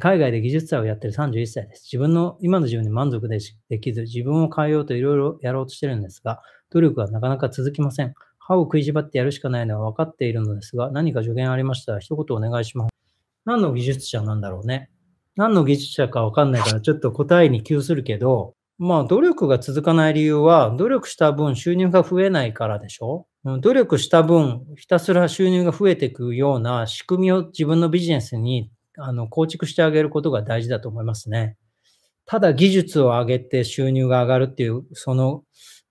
海外で技術者をやってる31歳です。自分の今の自分に満足できず、自分を変えようといろいろやろうとしてるんですが、努力はなかなか続きません。歯を食いしばってやるしかないのは分かっているのですが、何か助言ありましたら一言お願いします。何の技術者なんだろうね。何の技術者か分かんないから、ちょっと答えに窮するけど、まあ、努力が続かない理由は、努力した分収入が増えないからでしょ努力した分、ひたすら収入が増えていくような仕組みを自分のビジネスにあの構築してあげることが大事だと思いますね。ただ技術を上げて収入が上がるっていう、その、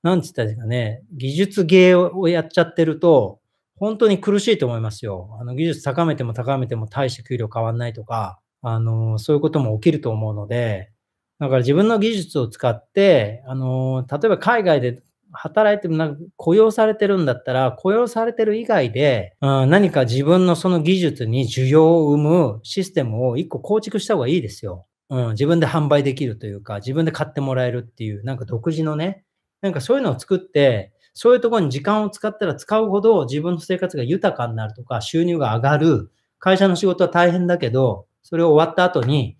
なんつったですかね、技術芸をやっちゃってると、本当に苦しいと思いますよ。あの技術高めても高めても大して給料変わんないとか、あの、そういうことも起きると思うので、だから自分の技術を使って、あの、例えば海外で働いてもなんか雇用されてるんだったら、雇用されてる以外で、うん、何か自分のその技術に需要を生むシステムを一個構築した方がいいですよ。うん、自分で販売できるというか、自分で買ってもらえるっていう、なんか独自のね、なんかそういうのを作って、そういうところに時間を使ったら使うほど自分の生活が豊かになるとか、収入が上がる。会社の仕事は大変だけど、それを終わった後に、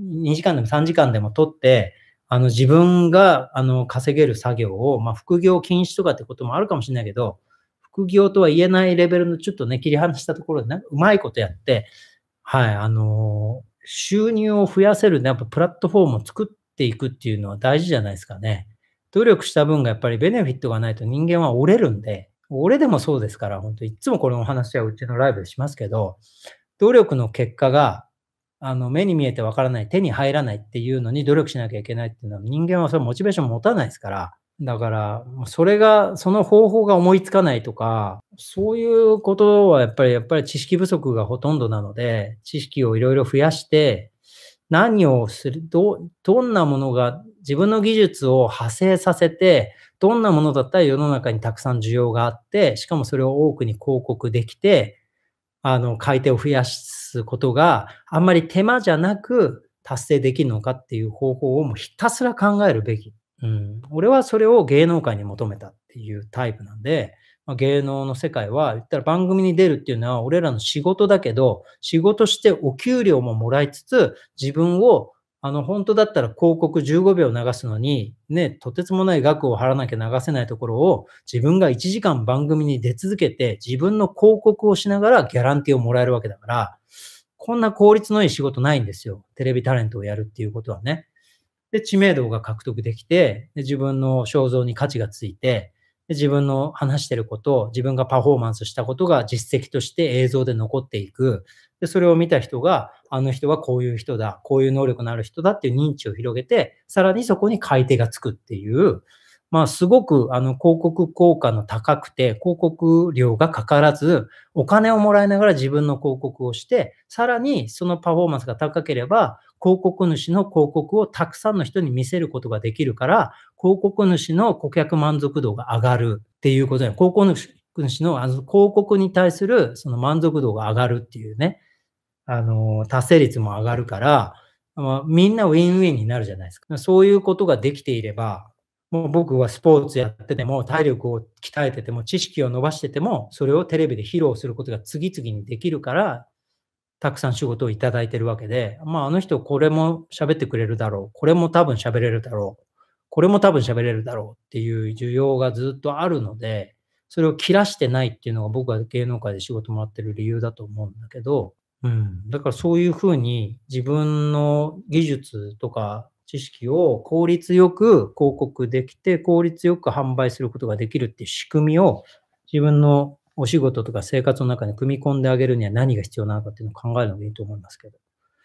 2時間でも3時間でも取って、あの、自分が、あの、稼げる作業を、まあ、副業禁止とかってこともあるかもしれないけど、副業とは言えないレベルのちょっとね、切り離したところで、ね、うまいことやって、はい、あのー、収入を増やせる、ね、やっぱプラットフォームを作っていくっていうのは大事じゃないですかね。努力した分がやっぱりベネフィットがないと人間は折れるんで、俺でもそうですから、本当いつもこのお話はうちのライブでしますけど、努力の結果があの、目に見えてわからない、手に入らないっていうのに努力しなきゃいけないっていうのは、人間はそれモチベーション持たないですから、だから、それが、その方法が思いつかないとか、そういうことはやっぱり、やっぱり知識不足がほとんどなので、知識をいろいろ増やして、何をする、ど、どんなものが、自分の技術を派生させて、どんなものだったら世の中にたくさん需要があって、しかもそれを多くに広告できて、あの、買い手を増やすことがあんまり手間じゃなく達成できるのかっていう方法をもうひたすら考えるべき。うん。俺はそれを芸能界に求めたっていうタイプなんで、まあ、芸能の世界は、言ったら番組に出るっていうのは俺らの仕事だけど、仕事してお給料ももらいつつ、自分をあの、本当だったら広告15秒流すのに、ね、とてつもない額を払わなきゃ流せないところを、自分が1時間番組に出続けて、自分の広告をしながらギャランティーをもらえるわけだから、こんな効率のいい仕事ないんですよ。テレビタレントをやるっていうことはね。で、知名度が獲得できて、で自分の肖像に価値がついて、自分の話してること、自分がパフォーマンスしたことが実績として映像で残っていく。で、それを見た人が、あの人はこういう人だ、こういう能力のある人だっていう認知を広げて、さらにそこに買い手がつくっていう、まあ、すごくあの広告効果の高くて、広告料がかからず、お金をもらいながら自分の広告をして、さらにそのパフォーマンスが高ければ、広告主の広告をたくさんの人に見せることができるから、広告主の顧客満足度が上がるっていうことで、広告主のあの広告に対するその満足度が上がるっていうね、あの、達成率も上がるから、みんなウィンウィンになるじゃないですか。そういうことができていれば、もう僕はスポーツやってても、体力を鍛えてても、知識を伸ばしてても、それをテレビで披露することが次々にできるから、たくさん仕事をいただいてるわけで、まあ、あの人これも喋ってくれるだろう、これも多分喋れるだろう、これも多分喋れるだろうっていう需要がずっとあるので、それを切らしてないっていうのが僕は芸能界で仕事もらってる理由だと思うんだけど、うん、だからそういうふうに自分の技術とか知識を効率よく広告できて、効率よく販売することができるっていう仕組みを自分のお仕事とか生活の中に組み込んであげるには何が必要なのかっていうのを考えるのがいいと思いますけど。